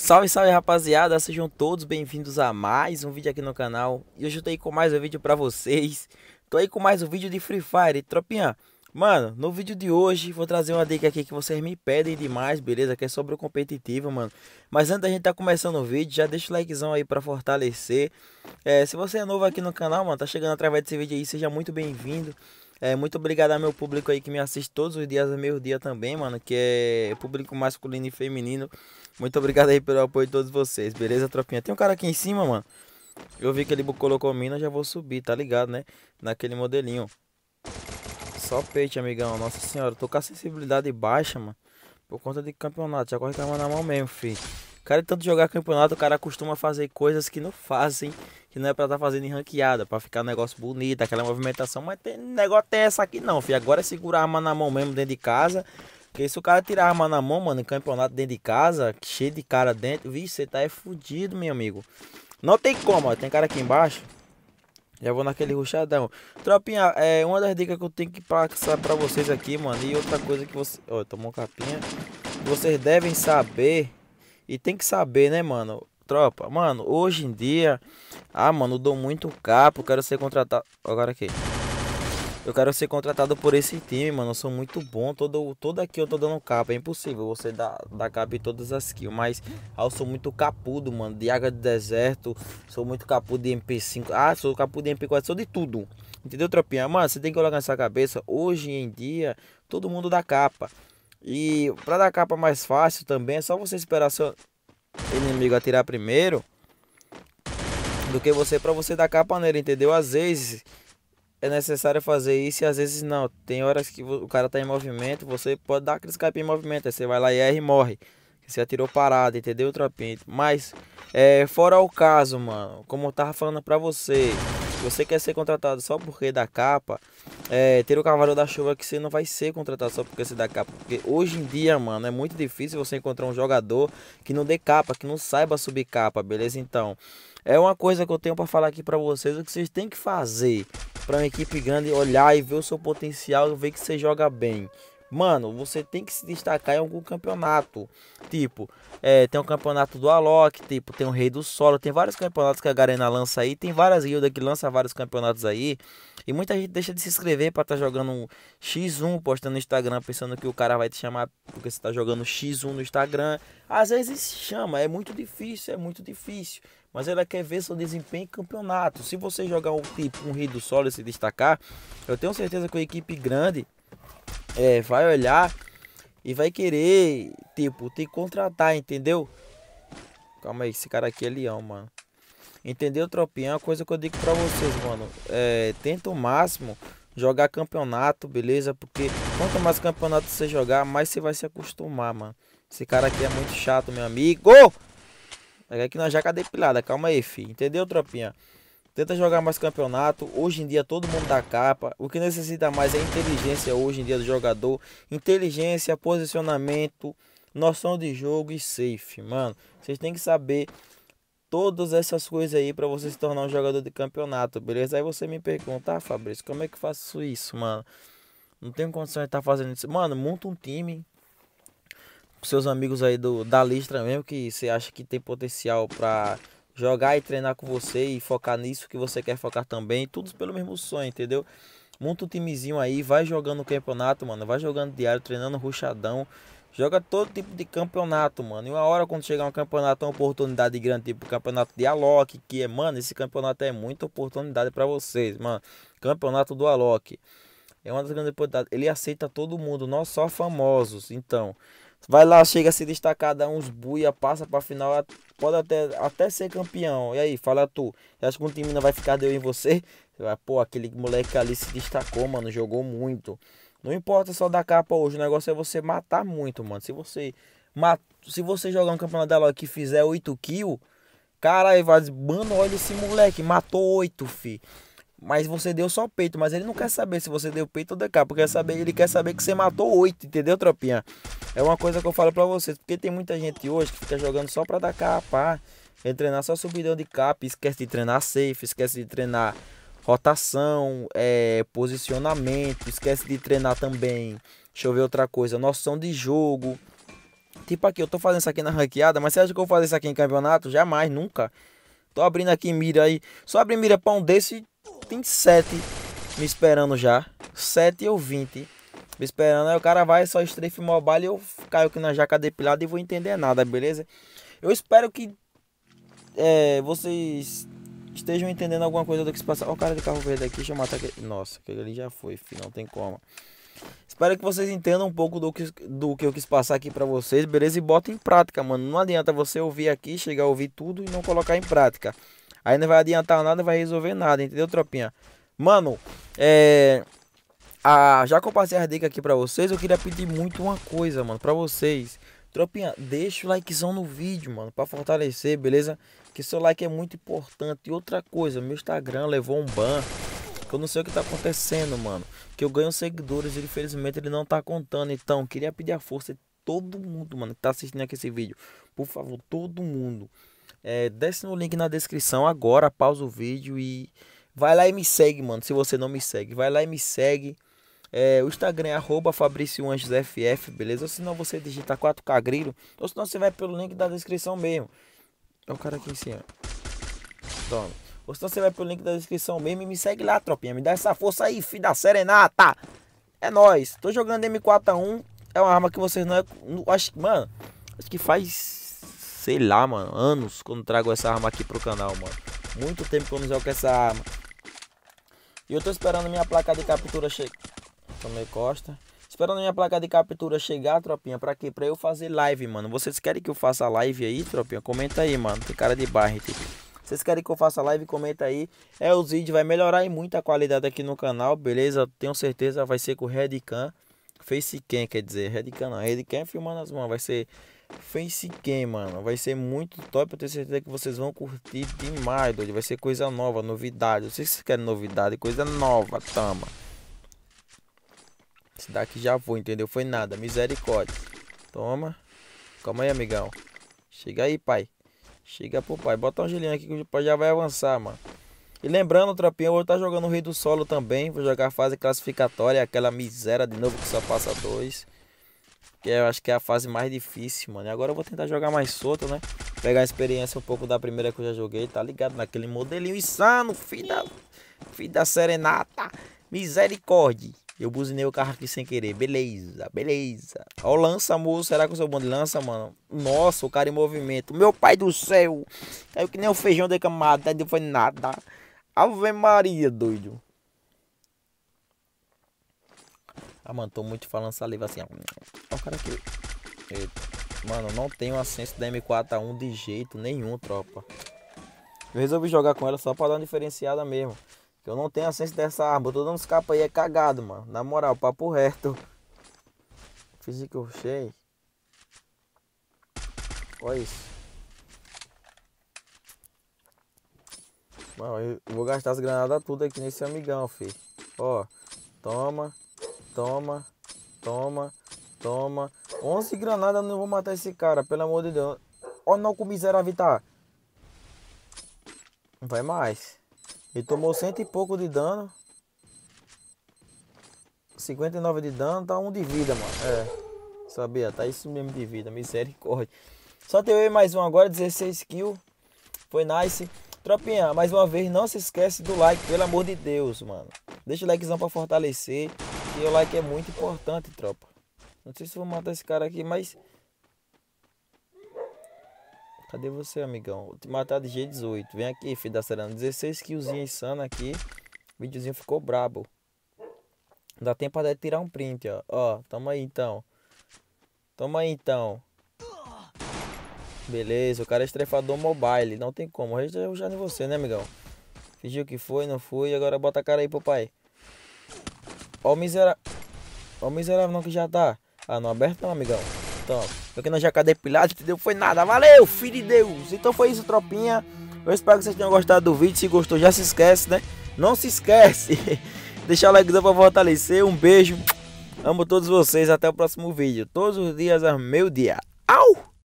Salve, salve rapaziada, sejam todos bem-vindos a mais um vídeo aqui no canal E hoje eu tô aí com mais um vídeo pra vocês Tô aí com mais um vídeo de Free Fire, tropinha Mano, no vídeo de hoje vou trazer uma dica aqui que vocês me pedem demais, beleza? Que é sobre o competitivo, mano Mas antes da gente tá começando o vídeo, já deixa o likezão aí pra fortalecer é, Se você é novo aqui no canal, mano, tá chegando através desse vídeo aí, seja muito bem-vindo é, muito obrigado ao meu público aí que me assiste todos os dias, ao é meio-dia também, mano, que é público masculino e feminino. Muito obrigado aí pelo apoio de todos vocês, beleza, tropinha? Tem um cara aqui em cima, mano. Eu vi que ele colocou mina, já vou subir, tá ligado, né? Naquele modelinho. Só peito, amigão. Nossa senhora, tô com a sensibilidade baixa, mano. Por conta de campeonato, já corre com a mão na mão mesmo, filho. O cara, tanto jogar campeonato, o cara costuma fazer coisas que não fazem que não é pra estar tá fazendo em ranqueada, pra ficar um negócio bonito, aquela movimentação, mas tem negócio tem essa aqui não, filho. Agora é segurar a arma na mão mesmo dentro de casa. Porque se o cara tirar a arma na mão, mano, em campeonato dentro de casa, cheio de cara dentro, vixe, você tá é fudido, meu amigo. Não tem como, ó. Tem cara aqui embaixo. Já vou naquele ruchadão. Tropinha, é uma das dicas que eu tenho que passar pra vocês aqui, mano. E outra coisa que você. Ó, tomou capinha. Vocês devem saber. E tem que saber, né, mano? tropa. Mano, hoje em dia. Ah, mano, dou muito capo. quero ser contratado. Agora aqui. Eu quero ser contratado por esse time, mano. Eu sou muito bom. Todo, todo aqui eu tô dando capa. É impossível você dar, dar capa em todas as kills. Mas ah, eu sou muito capudo, mano. De água de deserto. Sou muito capudo de MP5. Ah, sou capudo de MP4. Sou de tudo. Entendeu, tropinha? Mano, você tem que colocar nessa cabeça. Hoje em dia, todo mundo dá capa. E pra dar capa mais fácil também, é só você esperar seu, inimigo atirar primeiro do que você para você dar capa nele, entendeu? Às vezes é necessário fazer isso e às vezes não. Tem horas que o cara tá em movimento, você pode dar aquele escape em movimento, aí você vai lá e erra e morre. Você atirou parado, entendeu, Trapinto? Mas, é, fora o caso, mano, como eu tava falando pra você, você quer ser contratado só porque da capa, é, ter o cavalo da chuva que você não vai ser contratado só porque você dá capa. Porque hoje em dia, mano, é muito difícil você encontrar um jogador que não dê capa, que não saiba subir capa, beleza? Então, é uma coisa que eu tenho para falar aqui para vocês, o que vocês têm que fazer para uma equipe grande olhar e ver o seu potencial, ver que você joga bem. Mano, você tem que se destacar em algum campeonato. Tipo, é, tem o um campeonato do Alok, tipo, tem o Rei do Solo, tem vários campeonatos que a Garena lança aí, tem várias guildas que lança vários campeonatos aí. E muita gente deixa de se inscrever para estar tá jogando um X1, postando no Instagram, pensando que o cara vai te chamar porque você tá jogando X1 no Instagram. Às vezes chama, é muito difícil, é muito difícil. Mas ela quer ver seu desempenho em campeonato. Se você jogar um tipo, um Rio do Sol e se destacar, eu tenho certeza que a equipe grande é, vai olhar e vai querer, tipo, te contratar, entendeu? Calma aí, esse cara aqui é leão, mano. Entendeu, tropinha? É uma coisa que eu digo pra vocês, mano. É, tenta o máximo jogar campeonato, beleza? Porque quanto mais campeonato você jogar, mais você vai se acostumar, mano. Esse cara aqui é muito chato, meu amigo. É aqui na jaca depilada, calma aí, fi. Entendeu, tropinha? Tenta jogar mais campeonato. Hoje em dia todo mundo dá capa. O que necessita mais é inteligência hoje em dia do jogador. Inteligência, posicionamento, noção de jogo e safe, mano. Vocês têm que saber todas essas coisas aí para você se tornar um jogador de campeonato, beleza? Aí você me pergunta, ah, Fabrício, como é que faço isso, mano? Não tenho condição de estar tá fazendo isso. Mano, monta um time com seus amigos aí do, da listra mesmo que você acha que tem potencial para jogar e treinar com você e focar nisso que você quer focar também, todos pelo mesmo sonho, entendeu? Monta um timezinho aí, vai jogando o campeonato, mano, vai jogando diário, treinando ruchadão Joga todo tipo de campeonato, mano. E uma hora quando chegar um campeonato, uma oportunidade grande, tipo o campeonato de Alok, que é, mano, esse campeonato é muita oportunidade para vocês, mano. Campeonato do Alok. É uma das grandes oportunidades. Ele aceita todo mundo, não só famosos. Então, vai lá, chega a se destacar, dá uns buia, passa pra final, pode até, até ser campeão. E aí, fala tu, acho que um time não vai ficar deu em você? Pô, aquele moleque ali se destacou, mano, jogou muito. Não importa só da capa hoje, o negócio é você matar muito, mano. Se você mat... se você jogar um campeonato da que fizer 8 kills, caralho, vai dizer, mano, olha esse moleque, matou 8, fi. Mas você deu só peito, mas ele não quer saber se você deu peito ou da capa, quer saber, ele quer saber que você matou 8, entendeu, tropinha? É uma coisa que eu falo para vocês, porque tem muita gente hoje que fica jogando só pra dar capa, ah. treinar só subidão de capa, esquece de treinar safe, esquece de treinar rotação, é, posicionamento, esquece de treinar também. Deixa eu ver outra coisa, noção de jogo. Tipo aqui, eu tô fazendo isso aqui na ranqueada, mas você acha que eu vou fazer isso aqui em campeonato? Jamais, nunca. Tô abrindo aqui mira aí. Só abrir mira pra um desse, tem sete me esperando já. Sete ou vinte me esperando. Aí o cara vai só strafe mobile e eu caio aqui na jaca depilada e vou entender nada, beleza? Eu espero que é, vocês estejam entendendo alguma coisa do que se passa. Ó, o cara de carro verde aqui, deixa eu matar aquele. Nossa, aquele ali já foi, filho, não tem como. Espero que vocês entendam um pouco do que, do que eu quis passar aqui para vocês, beleza? E bota em prática, mano. Não adianta você ouvir aqui, chegar a ouvir tudo e não colocar em prática. Aí não vai adiantar nada, vai resolver nada, entendeu, tropinha? Mano, é. A, já que eu passei as dicas aqui pra vocês, eu queria pedir muito uma coisa, mano, pra vocês. Tropinha, deixa o likezão no vídeo, mano, pra fortalecer, beleza? Que seu like é muito importante. E outra coisa, meu Instagram levou um ban. Que eu não sei o que tá acontecendo, mano. Que eu ganho seguidores e infelizmente ele não tá contando. Então, queria pedir a força de todo mundo, mano, que tá assistindo aqui esse vídeo. Por favor, todo mundo. É, desce no link na descrição agora, pausa o vídeo e vai lá e me segue, mano. Se você não me segue, vai lá e me segue. É, o Instagram é arroba FF, beleza? Ou se não você digitar 4K Grilo, ou se não você vai pelo link da descrição mesmo. É o cara aqui em cima. Toma. Ou então você vai pro link da descrição mesmo e me segue lá, tropinha. Me dá essa força aí, filho da serenata. É nóis. Tô jogando M4A1. É uma arma que vocês não... É acho que, mano... Acho que faz... Sei lá, mano. Anos quando trago essa arma aqui pro canal, mano. Muito tempo que eu não jogo com essa arma. E eu tô esperando minha placa de captura chegar. Tomei costa. Esperando a minha placa de captura chegar, tropinha. Pra quê? Pra eu fazer live, mano. Vocês querem que eu faça live aí, tropinha? Comenta aí, mano. Tem cara de barret. Tipo. Vocês querem que eu faça live? Comenta aí. É, os vídeos vai melhorar e muito a qualidade aqui no canal, beleza? Tenho certeza vai ser com Redcam. Facecam, quer dizer. Redcam não. Redcam é filmando as mãos. Vai ser Facecam, mano. Vai ser muito top. Eu tenho certeza que vocês vão curtir demais, doido. Vai ser coisa nova, novidade. Não sei se vocês querem novidade, coisa nova, tamo esse daqui já foi, entendeu? Foi nada, misericórdia. Toma. Calma aí, amigão. Chega aí, pai. Chega pro pai. Bota um gelinho aqui que o pai já vai avançar, mano. E lembrando, Tropinha, hoje tá jogando o Rei do Solo também. Vou jogar a fase classificatória, aquela miséria de novo que só passa dois. Que eu acho que é a fase mais difícil, mano. E agora eu vou tentar jogar mais solto, né? Pegar a experiência um pouco da primeira que eu já joguei, tá ligado? Naquele modelinho insano, filho da, filho da serenata. Misericórdia. Eu buzinei o carro aqui sem querer. Beleza, beleza. Ó, lança, moço. Será que eu sou bom de lança, mano? Nossa, o cara em movimento. Meu pai do céu. Caiu que nem o um feijão decamado. deu né? foi nada. Ave Maria, doido. Ah, mano, tô muito falando saliva assim. Ó, o cara aqui. Eita. Mano, não tenho acesso da M4A1 de jeito nenhum, tropa. Eu resolvi jogar com ela só pra dar uma diferenciada mesmo. Que eu não tenho a ciência dessa arma. Eu tô dando uns capas aí, é cagado, mano. Na moral, papo reto. Fiz o que eu achei. Olha isso. Mano, eu vou gastar as granadas tudo aqui nesse amigão, filho. Ó, toma, toma, toma, toma. 11 granadas, não vou matar esse cara, pelo amor de Deus. Ó, não, com miserável tá. Vai mais. Ele tomou cento e pouco de dano. 59 de dano, tá um de vida, mano. É. Sabia, tá isso mesmo de vida, misericórdia. Só tenho mais um agora, 16 kills. Foi nice. Tropinha, mais uma vez, não se esquece do like, pelo amor de Deus, mano. Deixa o likezão pra fortalecer. E o like é muito importante, tropa. Não sei se vou matar esse cara aqui, mas Cadê você, amigão? Vou te matar de G18. Vem aqui, filho da Serana. 16 killzinho insano aqui. O videozinho ficou brabo. Dá tempo até tirar um print, ó. Ó, toma aí então. Toma aí então. Beleza, o cara é estrefador mobile. Não tem como. O resto eu é já nem você, né, amigão? Fingiu que foi, não foi. Agora bota a cara aí pro pai. Ó o miserável. Ó o miserável não que já tá. Ah, não aberto não, amigão. Então, porque não já cadê pilado, entendeu? Foi nada. Valeu, filho de Deus. Então foi isso, tropinha. Eu espero que vocês tenham gostado do vídeo. Se gostou, já se esquece, né? Não se esquece. Deixar o likezão pra fortalecer. Um beijo. Amo todos vocês. Até o próximo vídeo. Todos os dias ao é meu dia. Au!